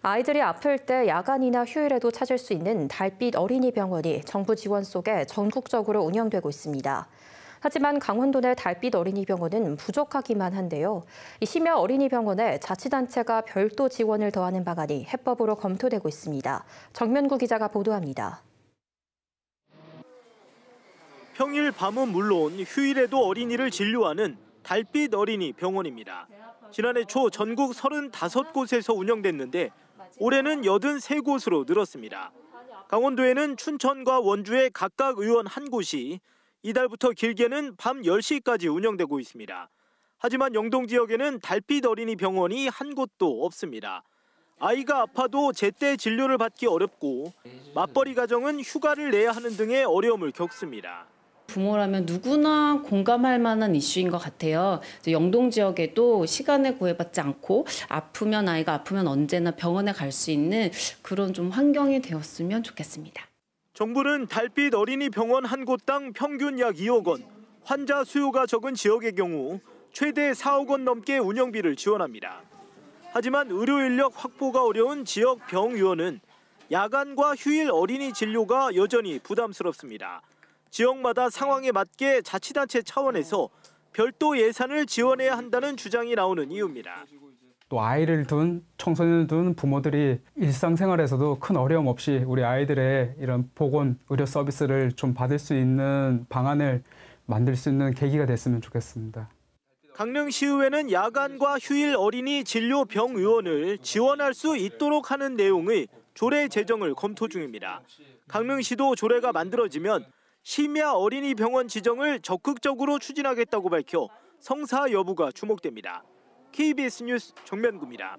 아이들이 아플 때 야간이나 휴일에도 찾을 수 있는 달빛 어린이 병원이 정부 지원 속에 전국적으로 운영되고 있습니다. 하지만 강원도 내 달빛 어린이병원은 부족하기만 한데요. 심야 어린이병원에 자치단체가 별도 지원을 더하는 방안이 해법으로 검토되고 있습니다. 정면구 기자가 보도합니다. 평일 밤은 물론 휴일에도 어린이를 진료하는 달빛 어린이 병원입니다. 지난해 초 전국 35곳에서 운영됐는데 올해는 83곳으로 늘었습니다. 강원도에는 춘천과 원주에 각각 의원 한 곳이 이달부터 길게는 밤 10시까지 운영되고 있습니다. 하지만 영동 지역에는 달빛 어린이 병원이 한 곳도 없습니다. 아이가 아파도 제때 진료를 받기 어렵고 맞벌이 가정은 휴가를 내야 하는 등의 어려움을 겪습니다. 부모라면 누구나 공감할 만한 이슈인 것 같아요. 영동 지역에도 시간에 구애받지 않고 아프면 아이가 아프면 언제나 병원에 갈 수 있는 그런 좀 환경이 되었으면 좋겠습니다. 정부는 달빛 어린이 병원 한 곳당 평균 약 2억 원, 환자 수요가 적은 지역의 경우 최대 4억 원 넘게 운영비를 지원합니다. 하지만 의료 인력 확보가 어려운 지역 병의원은 야간과 휴일 어린이 진료가 여전히 부담스럽습니다. 지역마다 상황에 맞게 자치단체 차원에서 별도 예산을 지원해야 한다는 주장이 나오는 이유입니다. 또 아이를 둔 청소년을 둔 부모들이 일상생활에서도 큰 어려움 없이 우리 아이들의 이런 보건 의료 서비스를 좀 받을 수 있는 방안을 만들 수 있는 계기가 됐으면 좋겠습니다. 강릉시의회는 야간과 휴일 어린이 진료 병 의원을 지원할 수 있도록 하는 내용의 조례 제정을 검토 중입니다. 강릉시도 조례가 만들어지면 심야 어린이 병원 지정을 적극적으로 추진하겠다고 밝혀 성사 여부가 주목됩니다. KBS 뉴스 정면구입니다.